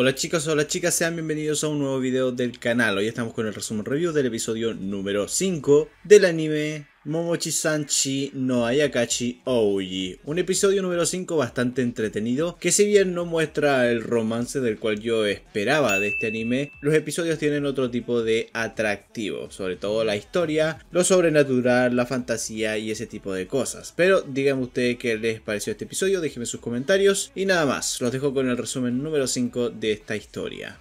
Hola chicos, hola chicas, sean bienvenidos a un nuevo video del canal. Hoy estamos con el resumen review del episodio número 5 del anime Momochi-sanchi no Ayakachi Ouji. Un episodio número 5 bastante entretenido, que si bien no muestra el romance del cual yo esperaba de este anime, los episodios tienen otro tipo de atractivo, sobre todo la historia, lo sobrenatural, la fantasía y ese tipo de cosas. Pero díganme ustedes qué les pareció este episodio, déjenme sus comentarios y nada más, los dejo con el resumen número 5 de esta historia.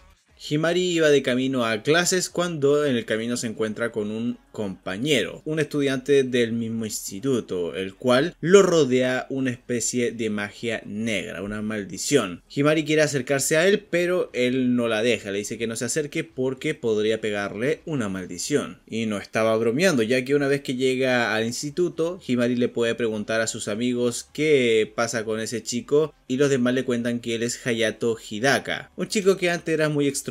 Himari iba de camino a clases cuando en el camino se encuentra con un compañero, un estudiante del mismo instituto, el cual lo rodea una especie de magia negra, una maldición. Himari quiere acercarse a él, pero él no la deja, le dice que no se acerque porque podría pegarle una maldición. Y no estaba bromeando, ya que una vez que llega al instituto, Himari le puede preguntar a sus amigos qué pasa con ese chico y los demás le cuentan que él es Hayato Hidaka, un chico que antes era muy extraño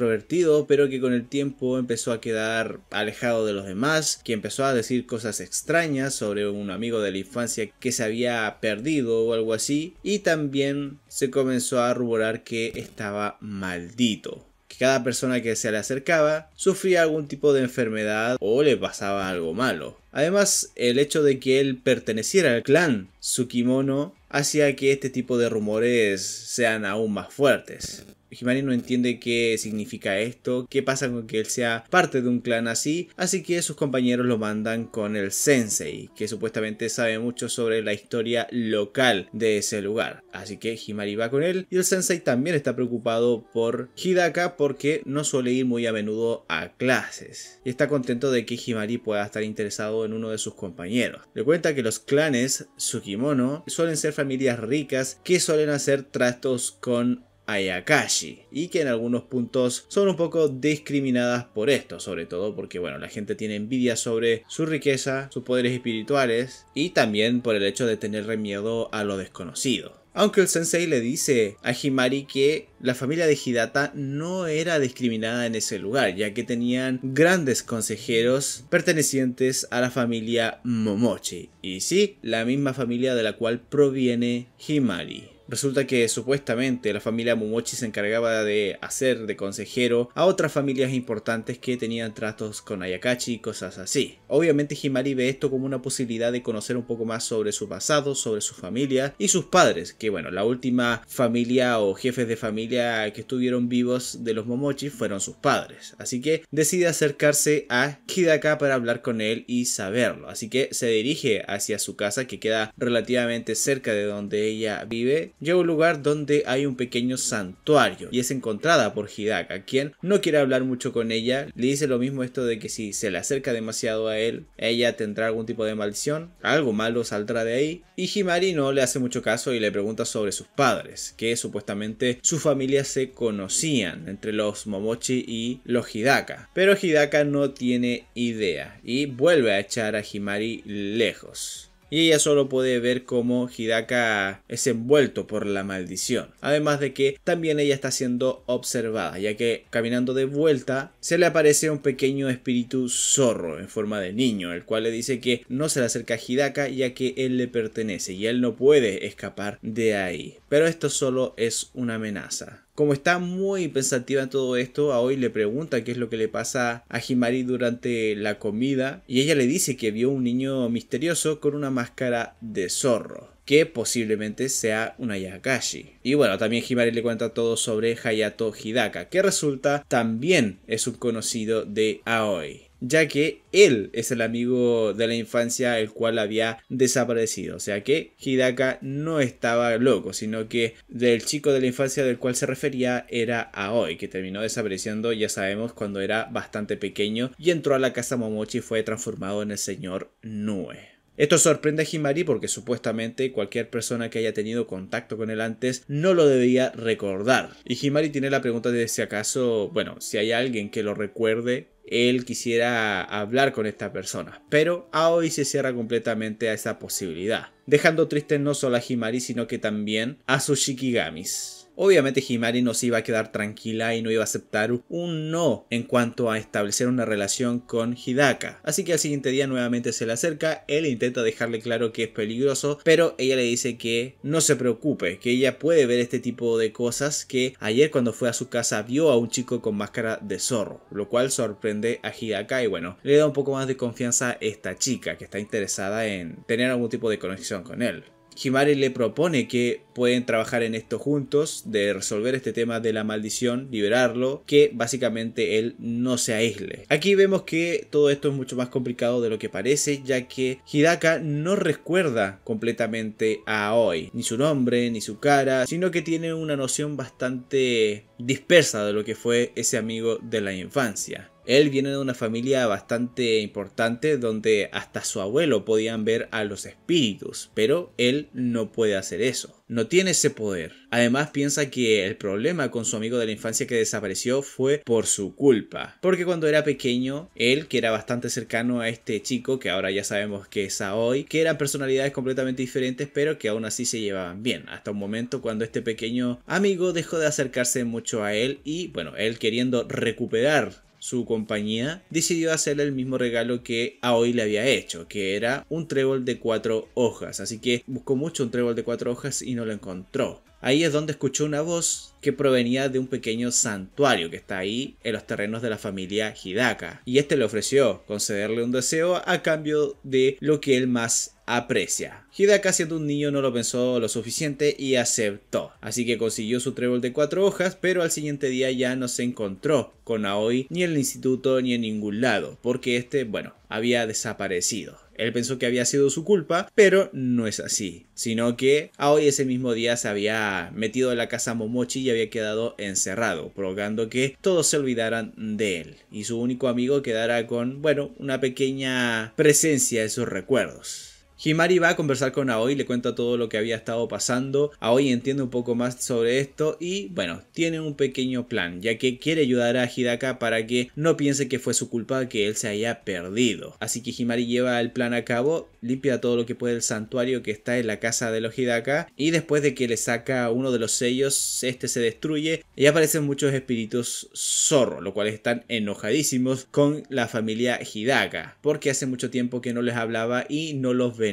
pero que con el tiempo empezó a quedar alejado de los demás, que empezó a decir cosas extrañas sobre un amigo de la infancia que se había perdido o algo así, y también se comenzó a rumorar que estaba maldito que cada persona que se le acercaba sufría algún tipo de enfermedad o le pasaba algo malo. Además, el hecho de que él perteneciera al clan Tsukimono hacía que este tipo de rumores sean aún más fuertes. Himari no entiende qué significa esto, qué pasa con que él sea parte de un clan así, así que sus compañeros lo mandan con el sensei, que supuestamente sabe mucho sobre la historia local de ese lugar. Así que Himari va con él y el sensei también está preocupado por Hidaka porque no suele ir muy a menudo a clases y está contento de que Himari pueda estar interesado en uno de sus compañeros. Le cuenta que los clanes Sukimono, suelen ser familias ricas que suelen hacer tratos con Ayakashi y que en algunos puntos son un poco discriminadas por esto, sobre todo porque bueno, la gente tiene envidia sobre su riqueza, sus poderes espirituales y también por el hecho de tener miedo a lo desconocido. Aunque el sensei le dice a Himari que la familia de Hidata no era discriminada en ese lugar, ya que tenían grandes consejeros pertenecientes a la familia Momochi. Y sí, la misma familia de la cual proviene Himari. Resulta que supuestamente la familia Momochi se encargaba de hacer de consejero a otras familias importantes que tenían tratos con Ayakachi y cosas así. Obviamente Himari ve esto como una posibilidad de conocer un poco más sobre su pasado, sobre su familia y sus padres, que bueno, la última familia o jefes de familia que estuvieron vivos de los Momochi fueron sus padres. Así que decide acercarse a Hidaka para hablar con él y saberlo. Así que se dirige hacia su casa que queda relativamente cerca de donde ella vive llega a un lugar donde hay un pequeño santuario y es encontrada por Hidaka, quien no quiere hablar mucho con ella, le dice lo mismo esto de que si se le acerca demasiado a él, ella tendrá algún tipo de maldición, algo malo saldrá de ahí, y Himari no le hace mucho caso y le pregunta sobre sus padres, que supuestamente su familia se conocían entre los Momochi y los Hidaka, pero Hidaka no tiene idea y vuelve a echar a Himari lejos y ella solo puede ver cómo Hidaka es envuelto por la maldición. Además de que también ella está siendo observada, ya que caminando de vuelta se le aparece un pequeño espíritu zorro en forma de niño, el cual le dice que no se le acerca a Hidaka ya que él le pertenece y él no puede escapar de ahí. Pero esto solo es una amenaza. Como está muy pensativa en todo esto, Aoi le pregunta qué es lo que le pasa a Himari durante la comida y ella le dice que vio un niño misterioso con una máscara de zorro que posiblemente sea una Yakashi. Y bueno, también Himari le cuenta todo sobre Hayato Hidaka, que resulta también es un conocido de Aoi ya que él es el amigo de la infancia el cual había desaparecido. O sea que Hidaka no estaba loco, sino que del chico de la infancia del cual se refería era Aoi, que terminó desapareciendo, ya sabemos, cuando era bastante pequeño y entró a la casa Momochi y fue transformado en el señor Nue. Esto sorprende a Himari porque supuestamente cualquier persona que haya tenido contacto con él antes no lo debía recordar. Y Himari tiene la pregunta de si acaso, bueno, si hay alguien que lo recuerde él quisiera hablar con esta persona, pero Aoi se cierra completamente a esa posibilidad, dejando triste no solo a Himari sino que también a sus Shikigamis. Obviamente Himari no se iba a quedar tranquila y no iba a aceptar un no en cuanto a establecer una relación con Hidaka. Así que al siguiente día nuevamente se le acerca, él intenta dejarle claro que es peligroso, pero ella le dice que no se preocupe, que ella puede ver este tipo de cosas, que ayer cuando fue a su casa vio a un chico con máscara de zorro, lo cual sorprende a Hidaka y bueno, le da un poco más de confianza a esta chica que está interesada en tener algún tipo de conexión con él. Himari le propone que pueden trabajar en esto juntos, de resolver este tema de la maldición, liberarlo, que básicamente él no se aísle. Aquí vemos que todo esto es mucho más complicado de lo que parece, ya que Hidaka no recuerda completamente a Aoi, ni su nombre, ni su cara, sino que tiene una noción bastante dispersa de lo que fue ese amigo de la infancia. Él viene de una familia bastante importante donde hasta su abuelo podían ver a los espíritus, pero él no puede hacer eso. No tiene ese poder. Además piensa que el problema con su amigo de la infancia que desapareció fue por su culpa. Porque cuando era pequeño, él, que era bastante cercano a este chico, que ahora ya sabemos que es Aoi, que eran personalidades completamente diferentes, pero que aún así se llevaban bien. Hasta un momento cuando este pequeño amigo dejó de acercarse mucho a él y, bueno, él queriendo recuperar su compañía, decidió hacerle el mismo regalo que a hoy le había hecho, que era un trébol de cuatro hojas. Así que buscó mucho un trébol de cuatro hojas y no lo encontró. Ahí es donde escuchó una voz que provenía de un pequeño santuario que está ahí en los terrenos de la familia Hidaka. Y este le ofreció concederle un deseo a cambio de lo que él más aprecia. Hidaka siendo un niño no lo pensó lo suficiente y aceptó. Así que consiguió su trébol de cuatro hojas, pero al siguiente día ya no se encontró con Aoi ni en el instituto ni en ningún lado, porque este, bueno, había desaparecido. Él pensó que había sido su culpa, pero no es así, sino que ah, hoy ese mismo día se había metido en la casa Momochi y había quedado encerrado, provocando que todos se olvidaran de él y su único amigo quedara con, bueno, una pequeña presencia de sus recuerdos. Himari va a conversar con Aoi, le cuenta todo lo que había estado pasando. Aoi entiende un poco más sobre esto y, bueno, tiene un pequeño plan, ya que quiere ayudar a Hidaka para que no piense que fue su culpa que él se haya perdido. Así que Himari lleva el plan a cabo, limpia todo lo que puede el santuario que está en la casa de los Hidaka y después de que le saca uno de los sellos, este se destruye y aparecen muchos espíritus zorro, lo cual están enojadísimos con la familia Hidaka, porque hace mucho tiempo que no les hablaba y no los veía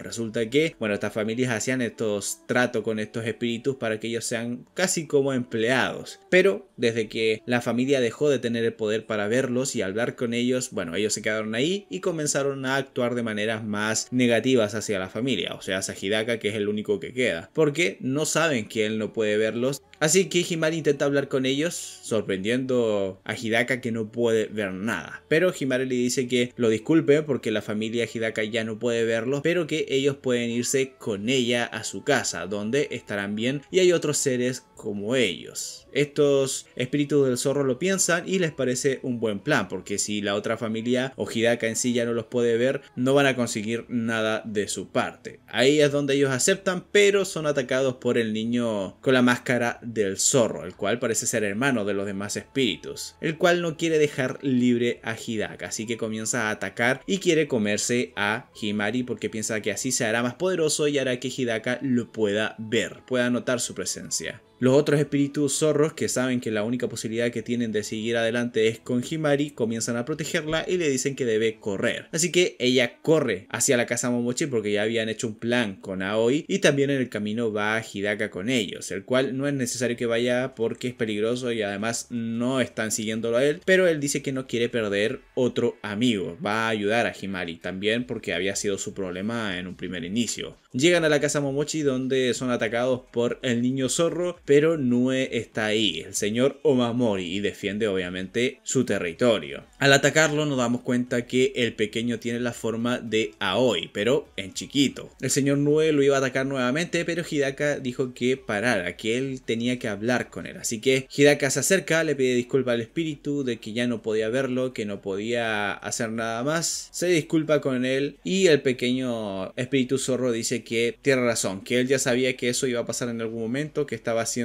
Resulta que, bueno, estas familias hacían estos tratos con estos espíritus para que ellos sean casi como empleados. Pero desde que la familia dejó de tener el poder para verlos y hablar con ellos, bueno, ellos se quedaron ahí y comenzaron a actuar de maneras más negativas hacia la familia, o sea, Hidaka, que es el único que queda, porque no saben que él no puede verlos. Así que Himari intenta hablar con ellos, sorprendiendo a Hidaka que no puede ver nada. Pero Himari le dice que lo disculpe porque la familia Hidaka ya no puede ver pero que ellos pueden irse con ella a su casa, donde estarán bien y hay otros seres como ellos. Estos espíritus del zorro lo piensan y les parece un buen plan, porque si la otra familia o Hidaka en sí ya no los puede ver, no van a conseguir nada de su parte. Ahí es donde ellos aceptan, pero son atacados por el niño con la máscara del zorro, el cual parece ser hermano de los demás espíritus, el cual no quiere dejar libre a Hidaka, así que comienza a atacar y quiere comerse a Himari que piensa que así se hará más poderoso y hará que Hidaka lo pueda ver, pueda notar su presencia. Los otros espíritus zorros, que saben que la única posibilidad que tienen de seguir adelante es con Himari, comienzan a protegerla y le dicen que debe correr. Así que ella corre hacia la casa Momochi porque ya habían hecho un plan con Aoi y también en el camino va Hidaka con ellos, el cual no es necesario que vaya porque es peligroso y además no están siguiéndolo a él, pero él dice que no quiere perder otro amigo, va a ayudar a Himari también porque había sido su problema en un primer inicio. Llegan a la casa Momochi donde son atacados por el niño zorro pero Nue está ahí, el señor Omamori, y defiende obviamente su territorio. Al atacarlo nos damos cuenta que el pequeño tiene la forma de Aoi, pero en chiquito. El señor Nue lo iba a atacar nuevamente, pero Hidaka dijo que parara, que él tenía que hablar con él. Así que Hidaka se acerca, le pide disculpas al espíritu de que ya no podía verlo, que no podía hacer nada más. Se disculpa con él y el pequeño espíritu zorro dice que tiene razón, que él ya sabía que eso iba a pasar en algún momento, que estaba haciendo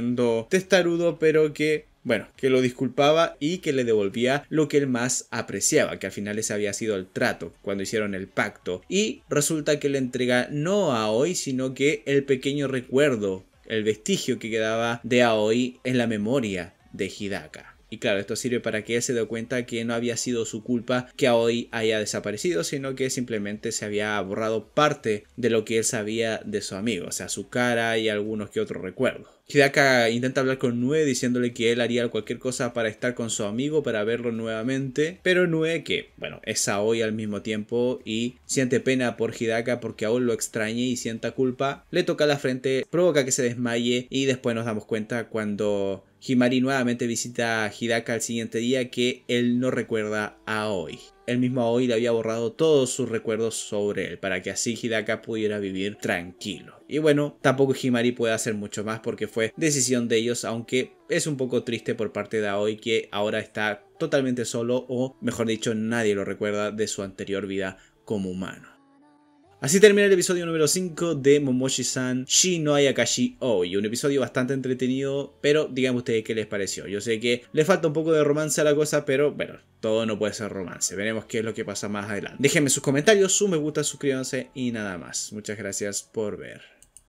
testarudo, pero que bueno, que lo disculpaba y que le devolvía lo que él más apreciaba, que al final ese había sido el trato cuando hicieron el pacto. Y resulta que le entrega no a hoy, sino que el pequeño recuerdo, el vestigio que quedaba de Aoi en la memoria de Hidaka. Y claro, esto sirve para que él se dé cuenta que no había sido su culpa que Aoi hoy haya desaparecido, sino que simplemente se había borrado parte de lo que él sabía de su amigo, o sea, su cara y algunos que otros recuerdos. Hidaka intenta hablar con Nue diciéndole que él haría cualquier cosa para estar con su amigo, para verlo nuevamente, pero Nue, que bueno, es Aoi al mismo tiempo y siente pena por Hidaka porque aún lo extrañe y sienta culpa, le toca la frente, provoca que se desmaye y después nos damos cuenta cuando Himari nuevamente visita a Hidaka al siguiente día que él no recuerda a hoy. El mismo Aoi le había borrado todos sus recuerdos sobre él para que así Hidaka pudiera vivir tranquilo. Y bueno, tampoco Himari puede hacer mucho más porque fue decisión de ellos, aunque es un poco triste por parte de Aoi que ahora está totalmente solo o, mejor dicho, nadie lo recuerda de su anterior vida como humano. Así termina el episodio número 5 de Momoshi-san Shi no Ayakashi Oi. Un episodio bastante entretenido, pero díganme ustedes qué les pareció. Yo sé que le falta un poco de romance a la cosa, pero bueno, todo no puede ser romance. Veremos qué es lo que pasa más adelante. Déjenme sus comentarios, su me gusta, suscríbanse y nada más. Muchas gracias por ver.